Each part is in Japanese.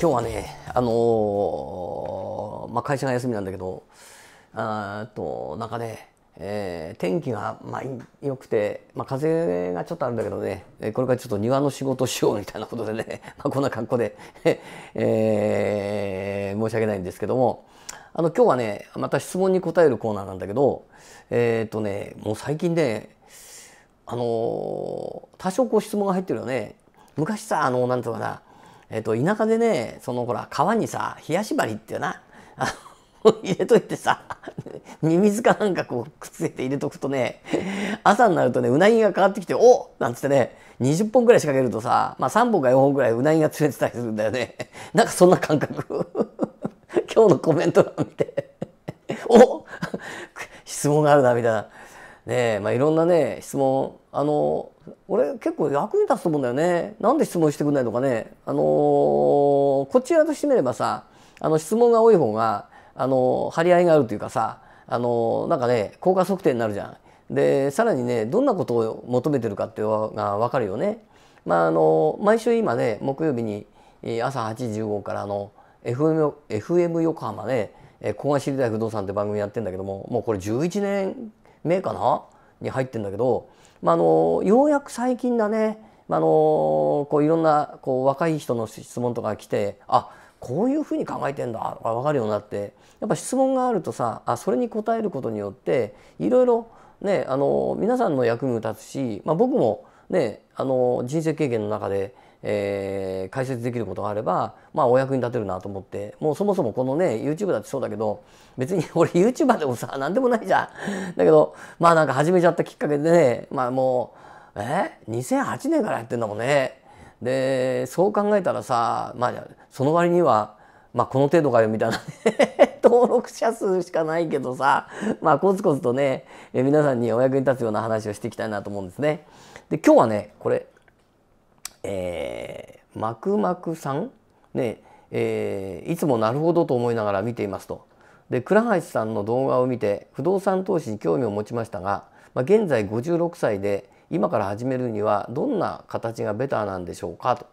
今日はね、あのー、まあ、会社が休みなんだけど、あとなんかね、えー、天気がまあ良くて、まあ、風がちょっとあるんだけどね、これからちょっと庭の仕事しようみたいなことでね、まあ、こんな格好で えー、申し訳ないんですけども、あの今日はね、また質問に答えるコーナーなんだけど、えっ、とね、もう最近ね、あのー、多少こう質問が入ってるよね。昔さ、あの、なんとかな、えっ、と、田舎でね、そのほら、川にさ、冷やし針ってな、入れといてさ、ミミズかなんかこうくっつけて入れとくとね、朝になるとね、うなぎが変わってきて、おなんつってね、20本くらい仕掛けるとさ、まあ3本か4本くらいうなぎが釣れてたりするんだよね。なんかそんな感覚。今日のコメント欄見て、お質問があるな、みたいな。ねえ、まあいろんなね、質問、あの、俺結構役に立つと思うんだよねなんで質問してくんないのかねあのー、こっち側としてみればさあの質問が多い方があのー、張り合いがあるというかさあのー、なんかね効果測定になるじゃんでさらにねどんなことを求めてるかっていうのが分かるよねまああの毎週今ね木曜日に朝8時15からの FM, FM 横浜ね「こが知りたい不動産」って番組やってんだけどももうこれ11年目かなに入ってんだけど、まあ、あのようやく最近だね、まあ、あのこういろんなこう若い人の質問とか来てあこういうふうに考えてんだとか分かるようになってやっぱ質問があるとさあそれに答えることによっていろいろねあの皆さんの役に立つし、まあ、僕もねあの人生経験の中でえー、解説できることがあれば、まあ、お役に立てるなと思ってもうそもそもこのね YouTube だってそうだけど別に 俺 YouTuber でもさ何でもないじゃん。だけどまあなんか始めちゃったきっかけでねまあもうえ2008年からやってんだもんね。でそう考えたらさまあその割には、まあ、この程度かよみたいな、ね、登録者数しかないけどさまあコツコツとね皆さんにお役に立つような話をしていきたいなと思うんですね。で今日はねこれえー、まくまくさん、ねえー、いつもなるほどと思いながら見ていますと。で倉橋さんの動画を見て不動産投資に興味を持ちましたが、まあ、現在56歳で今から始めるにはどんな形がベターなんでしょうかと。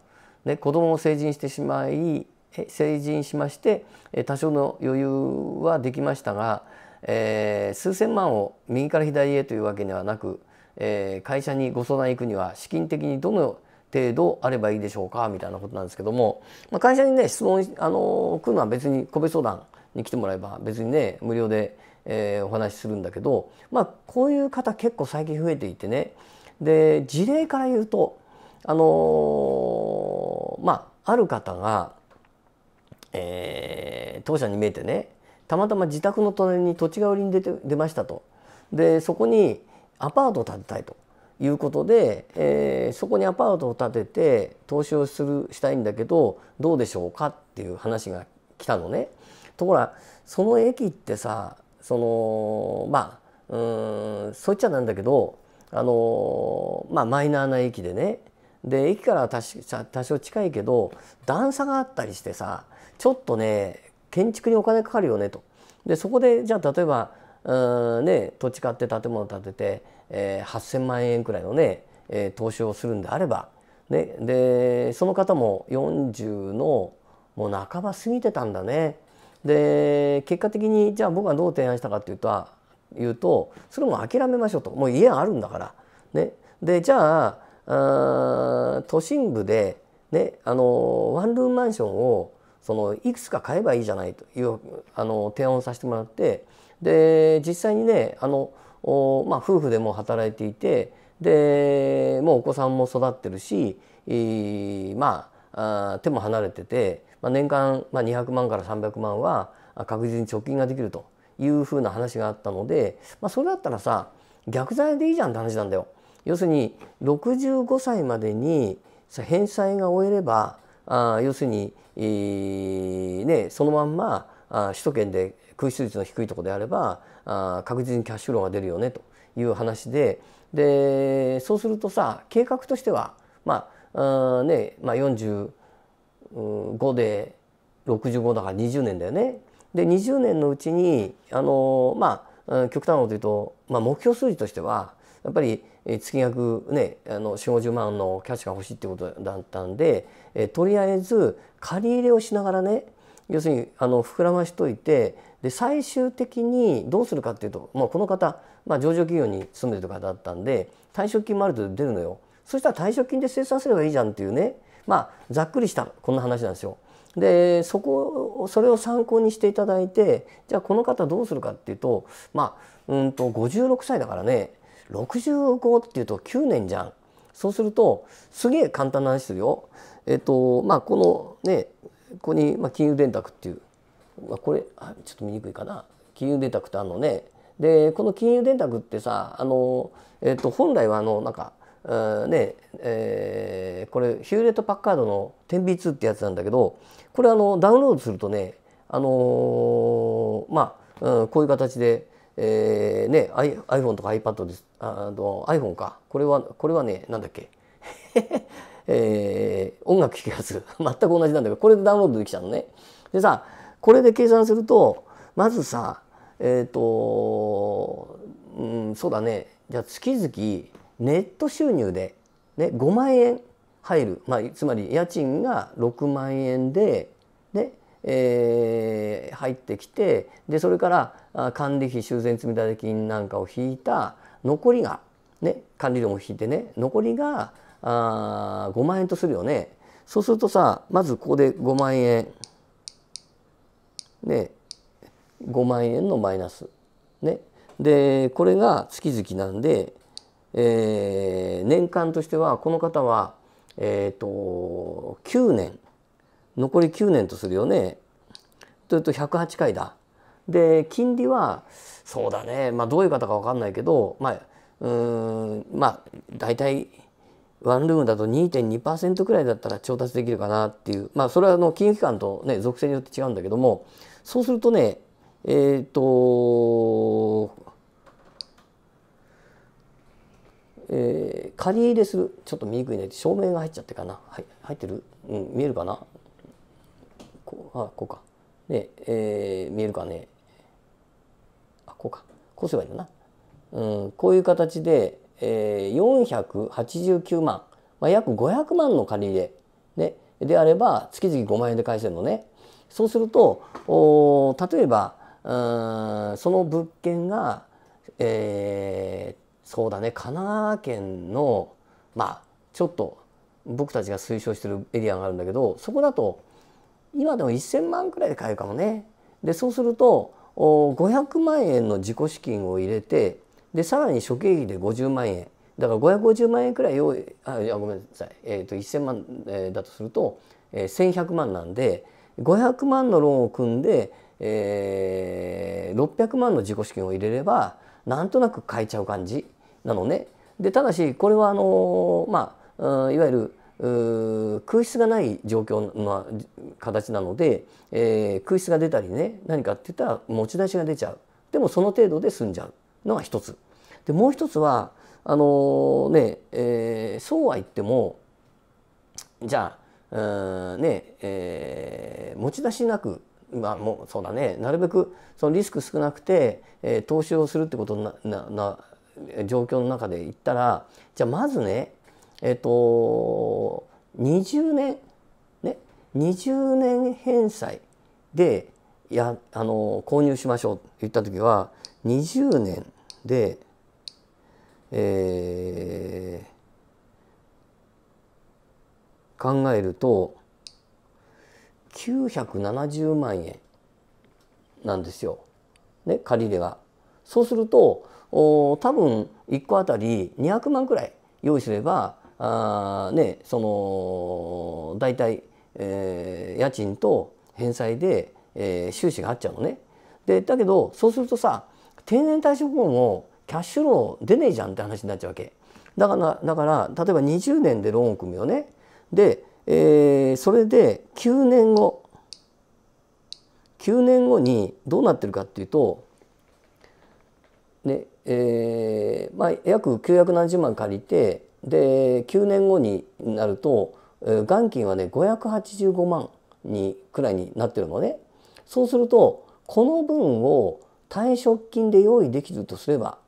ね、子供も成人してしまい成人しまして多少の余裕はできましたが、えー、数千万を右から左へというわけではなく、えー、会社にご相談行くには資金的にどの程度あればいいでしょうかみたいなことなんですけども、まあ、会社にね質問あの来るのは別に個別相談に来てもらえば別にね無料で、えー、お話しするんだけど、まあ、こういう方結構最近増えていてねで事例から言うとあのー、まあある方が、えー、当社に見えてねたまたま自宅の隣に土地が売りに出て出ましたと。でそこにアパートを建てたいということで、えー、そこにアパートを建てて投資をするしたいんだけどどうでしょうかっていう話が来たのね。ところがその駅ってさそのまあうんそうっちゃなんだけどあの、まあ、マイナーな駅でねで駅からは多少近いけど段差があったりしてさちょっとね建築にお金かかるよねと。でそこでじゃあ例えばね、土地買って建物建てて、えー、8,000万円くらいのね、えー、投資をするんであれば、ね、でその方も40のもう半ば過ぎてたんだね。で結果的にじゃあ僕はどう提案したかっていうとうとそれも諦めましょうともう家あるんだから。ね、でじゃあ都心部で、ね、あのワンルームマンションをそのいくつか買えばいいじゃないというあの提案をさせてもらってで実際にねあの、まあ、夫婦でも働いていてでもうお子さんも育ってるし、まあ、あ手も離れてて、まあ、年間、まあ、200万から300万は確実に貯金ができるというふうな話があったので、まあ、それだったらさ逆剤でいいじゃんって話なんだよ。要するに65歳までに返済が終えればあ要するに、えー、ね、そのまんまあ首都圏で空室率の低いとこであればあ確実にキャッシュフローが出るよねという話ででそうするとさ計画としてはまああね、まあ、45で65だから20年だよね。で20年のうちにあのまあ極端なこと言うと、まあ、目標数字としてはやっぱり月額ねあの5 0万のキャッシュが欲しいってことだったんでえとりあえず借り入れをしながらね要するにあの膨らましといてで最終的にどうするかっていうと、もうこの方、まあ、上場企業に勤めてる方だったんで退職金もあると出るのよそしたら退職金で生産すればいいじゃんっていうねまあざっくりしたこんな話なんですよ。でそこそれを参考にしていただいてじゃあこの方どうするかっていうとまあうんと56歳だからね65っていうと9年じゃん。そうするとすげえ簡単な話するよ。えっとまあこのねここに、まあ、金融電卓っていうこれちょっと見にくいかな金融電卓ってあるのねでこの金融電卓ってさあの、えー、と本来はあのなんか、えー、ねえー、これヒューレット・パッカードの 10B2 ってやつなんだけどこれあのダウンロードするとねあのー、まあ、うん、こういう形で、えーね、iPhone とか iPad ですあの iPhone かこれはこれはねなんだっけ えー、音楽聴くやつ 全く同じなんだけどこれでダウンロードできちゃうのね。でさこれで計算するとまずさえっ、ー、と、うん、そうだねじゃあ月々ネット収入で、ね、5万円入る、まあ、つまり家賃が6万円で、ねえー、入ってきてでそれから管理費修繕積立金なんかを引いた残りが、ね、管理料も引いてね残りがあ5万円とするよね。そうするとさまずここで5万円で5万円のマイナス。ね、でこれが月々なんで、えー、年間としてはこの方は、えーと、9年残り9年とするよね。というと108回だ。で金利はそうだね、まあ、どういう方か分かんないけどまあうんまあ大体。ワンルームだと2.2%くらいだったら調達できるかなっていうまあそれはあの金融機関とね属性によって違うんだけどもそうするとねえっ、ー、とえー、借り入れするちょっと見にくいね照明が入っちゃってかな、はい、入ってる、うん、見えるかなこあこうかねえー、見えるかねあこうかこうすればいいのな、うん、こういう形でえ489万、まあ、約500万の借り入れ、ね、であれば月々5万円で返せるのね。そうするとお例えばうんその物件が、えー、そうだね神奈川県のまあちょっと僕たちが推奨してるエリアがあるんだけどそこだと今でも1,000万くらいで買えるかもね。でそうすると500万円の自己資金を入れてでさらに諸経費で50万円だから550万円くらい用意あごめんなさい、えーと、1000万、えー、だとすると、えー、1100万なんで500万のローンを組んで、えー、600万の自己資金を入れればなんとなく買えちゃう感じなのね。でただしこれはあのー、まあ、いわゆる空室がない状況の形なので、えー、空室が出たりね何かっていったら持ち出しが出ちゃうでもその程度で済んじゃうのが一つでもう一つはあのねえー、そうは言ってもじゃあねえー、持ち出しなくまあ、もうそうだねなるべくそのリスク少なくて、えー、投資をするってことななな状況の中で言ったらじゃあまずねえっ、ー、と20年ね20年返済でやあの購入しましょうと言った時は20年でえー、考えると970万円なんですよ、ね、借り入れが。そうすると多分1個あたり200万くらい用意すればあ、ね、その大体、えー、家賃と返済で、えー、収支が合っちゃうのね。でだけどそうするとさ定年退職後もキャッシュロー出ねえじゃんって話になっちゃうわけだからだから例えば20年でローンを組むよねで、えー、それで9年後9年後にどうなってるかっていうとねえーまあ、約970万借りてで9年後になると元金はね585万にくらいになってるのねそうするとこの分を退職金で用意できるとすれば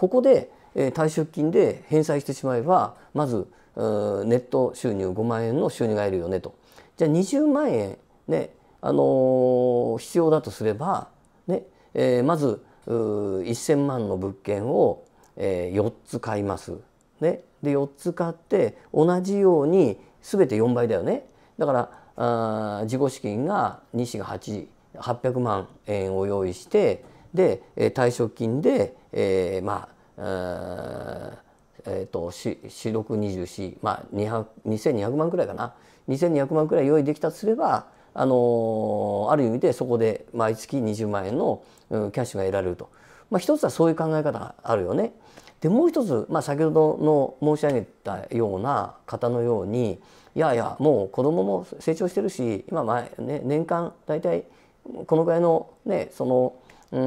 ここで、え退職金で返済してしまえばまずネット収入5万円の収入が得るよねとじゃあ20万円ね、あの必要だとすれば、ねえまず1,000万の物件を、え4つ買います。ね、で4つ買って同じように全て4倍だよね。だからあ自己資金が西が8 800万円を用意してで退職金で、えー、まあえーと、四4624、まあ、2200万くらいかな2200万くらい用意できたとすれば、あのー、ある意味でそこで毎月20万円のキャッシュが得られると、まあ、一つはそういう考え方があるよね。でもう一つ、まあ、先ほどの申し上げたような方のようにいやいやもう子どもも成長してるし今前、ね、年間大体このぐらいの,、ね、そのうん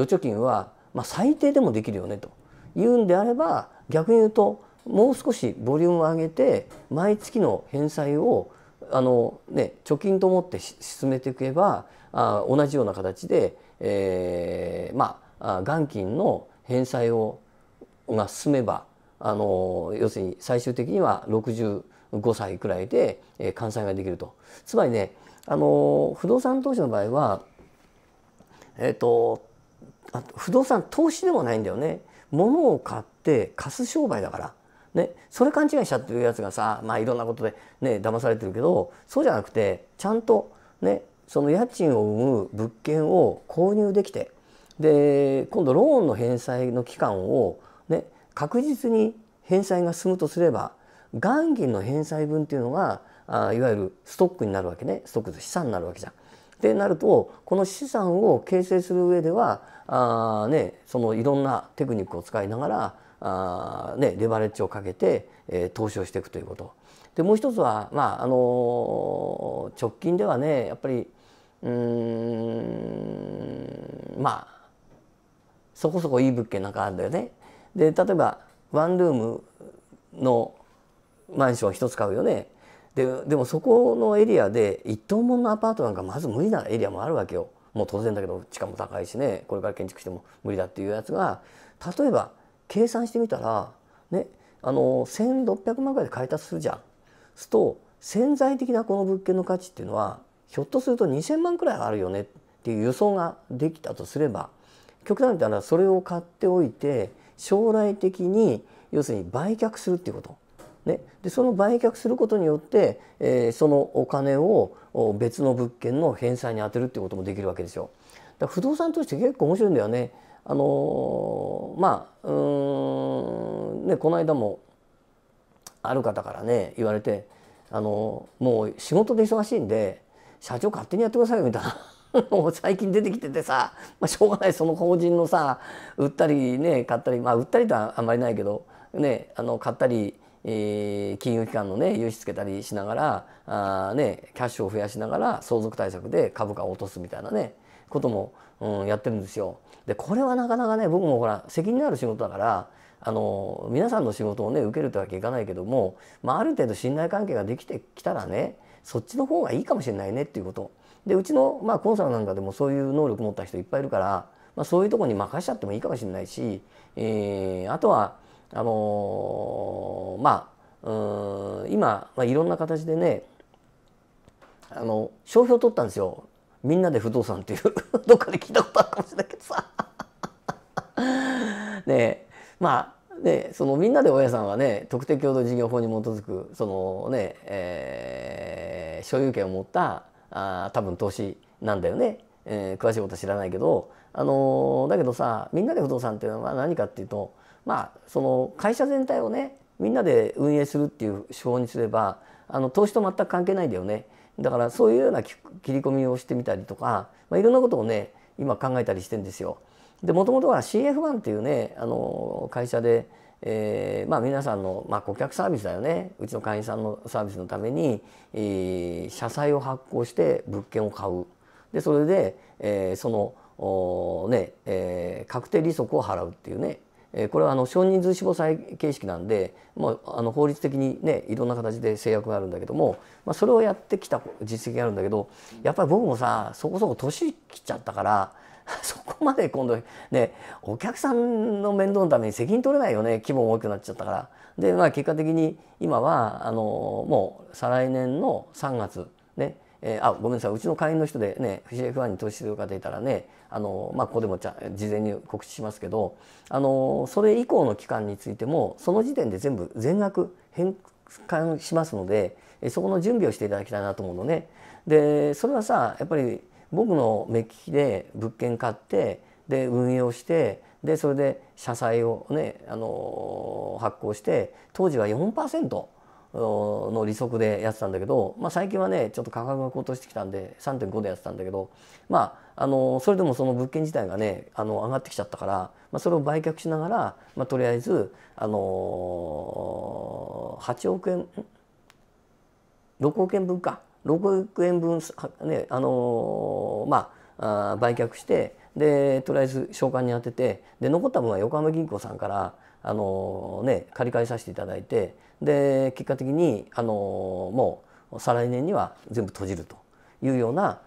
預貯金は、まあ、最低でもできるよねというんであれば逆に言うともう少しボリュームを上げて毎月の返済をあの、ね、貯金と思って進めていけばあ同じような形で、えー、まあ元金の返済をが進めばあの要するに最終的には65歳くらいで、えー、完済ができると。つまりねあの不動産投資の場合はえっ、ー、と不動産投資でもないんだよね物を買って貸す商売だからね、それ勘違いしちゃってるやつがさ、まあ、いろんなことで、ね、騙されてるけどそうじゃなくてちゃんと、ね、その家賃を生む物件を購入できてで今度ローンの返済の期間を、ね、確実に返済が進むとすれば元金の返済分っていうのがあいわゆるストックになるわけねストックと資産になるわけじゃん。てなるとこの資産を形成する上ではあ、ね、そのいろんなテクニックを使いながらあ、ね、レバレッジをかけて、えー、投資をしていくということ。でもう一つは、まああのー、直近ではねやっぱりうんまあそこそこいい物件なんかあるんだよね。で例えばワンルームのマンション1つ買うよねででもそこのエリアで一棟物のアパートなんかまず無理なエリアもあるわけよもう当然だけど地価も高いしねこれから建築しても無理だっていうやつが例えば計算してみたらねあの1600万ぐらいで買い足するじゃん。すと潜在的なこの物件の価値っていうのはひょっとすると2,000万くらいあるよねっていう予想ができたとすれば極端に言ったらそれを買っておいて将来的に要するに売却するっていうことね、でその売却することによって、えー、そのお金を別の物件の返済に充てるってこともできるわけですよ。だ不動産として結構面白いんだよね。あのー、まあうんねこの間もある方からね言われて、あのー、もう仕事で忙しいんで社長勝手にやってくださいよみたいな。最近出てきててさ、まあ、しょうがないその法人のさ売ったりね買ったりまあ売ったりとはあんまりないけどねあの買ったりえ金融機関のね融資つけたりしながらあ、ね、キャッシュを増やしながら相続対策で株価を落とすみたいなねことも、うん、やってるんですよ。でこれはなかなかね僕もほら責任のある仕事だからあの皆さんの仕事をね受けるてわけいかないけども、まあ、ある程度信頼関係ができてきたらねそっちの方がいいかもしれないねっていうこと。でうちの、まあ、コンサルなんかでもそういう能力持った人いっぱいいるから、まあ、そういうとこに任しちゃってもいいかもしれないし、えー、あとはあのー、まあうん今、まあ、いろんな形でねあの商標取ったんですよみんなで不動産っていう どっかで聞いたことあるかもしれないけどさ ねまあねそのみんなで親さんはね特定共同事業法に基づくそのね、えー、所有権を持ったあ多分投資なんだよね、えー、詳しいことは知らないけどあのー、だけどさみんなで不動産っていうのは何かっていうとまあ、その会社全体をねみんなで運営するっていう手法にすればあの投資と全く関係ないんだよねだからそういうような切り込みをしてみたりとか、まあ、いろんなことをね今考えたりしてんですよ。でもともとは CF1 っていうねあの会社で、えーまあ、皆さんの、まあ、顧客サービスだよねうちの会員さんのサービスのために、えー、社債を発行して物件を買うでそれで、えー、そのお、ねえー、確定利息を払うっていうねこれはあの少人数死亡再形式なんで、まあ、あの法律的にねいろんな形で制約があるんだけども、まあ、それをやってきた実績があるんだけどやっぱり僕もさそこそこ年きちゃったから そこまで今度ねお客さんの面倒のために責任取れないよね規模も大きくなっちゃったから。でまあ結果的に今はあのもう再来年の3月ねえー、あごめんなさいうちの会員の人でね c f 安に投資する方いたらねあの、まあ、ここでも事前に告知しますけどあのそれ以降の期間についてもその時点で全部全額返還しますのでそこの準備をしていただきたいなと思うのね。でそれはさやっぱり僕の目利きで物件買ってで運用してでそれで社債をねあの発行して当時は4%。の利息でやってたんだけど、まあ、最近はねちょっと価格が高騰してきたんで3.5でやってたんだけどまああのそれでもその物件自体がねあの上がってきちゃったから、まあ、それを売却しながら、まあ、とりあえず、あの8億円6億円分か6億円分、ねあのまあ、あ売却してでとりあえず償還に充ててで残った分は横浜銀行さんから、あのね、借り換えさせていただいて。で結果的にあのもう再来年には全部閉じるというような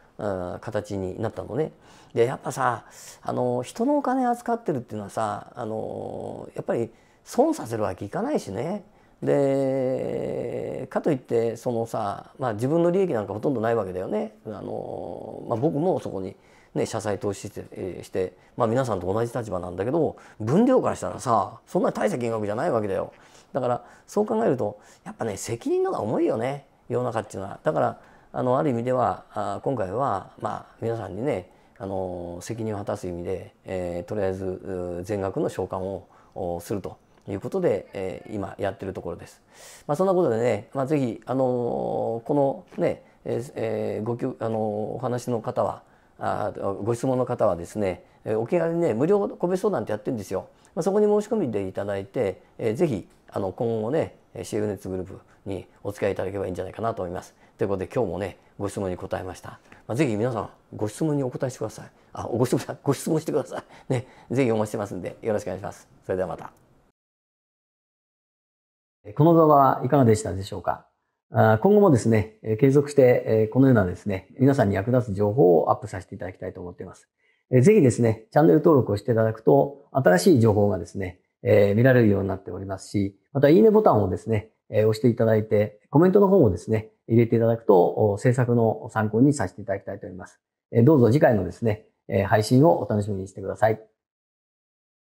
形になったのね。でやっぱさあの人のお金扱ってるっていうのはさあのやっぱり損させるわけいかないしね。でかといってそのさ、まあ、自分の利益なんかほとんどないわけだよね。あのまあ、僕もそこにね、社債投資して、して、まあ、皆さんと同じ立場なんだけど分量からしたらさそんな大した金額じゃないわけだよ。だからそう考えるとやっぱね責任のが重いよね世の中っていうのは。だからあのある意味ではあ今回は、まあ、皆さんにねあの責任を果たす意味で、えー、とりあえず全額の償還をするということで、えー、今やってるところです。まあ、そんなことでね、まあ、ぜひ、あのー、このね、えー、ごきゅあのー、お話の方はあご質問の方はですねお気軽にね無料個別相談ってやってるんですよ。まあ、そこに申し込みでいただいて、えー、ぜひあの今後ねシ CF ネッツグループにお付き合いいただければいいんじゃないかなと思います。ということで今日もねご質問に答えました。まあ、ぜひ皆さんご質問にお答えしてください。あご質問 ご質問してください。ねぜひお待ちしてますんでよろしくお願いします。それではまた。この動画はいかがでしたでしょうか今後もですね、継続してこのようなですね、皆さんに役立つ情報をアップさせていただきたいと思っています。えぜひですね、チャンネル登録をしていただくと、新しい情報がですね、えー、見られるようになっておりますし、またいいねボタンをですね、えー、押していただいて、コメントの方もですね、入れていただくと、制作の参考にさせていただきたいと思います。えー、どうぞ次回のですね、え配信をお楽しみにしてください。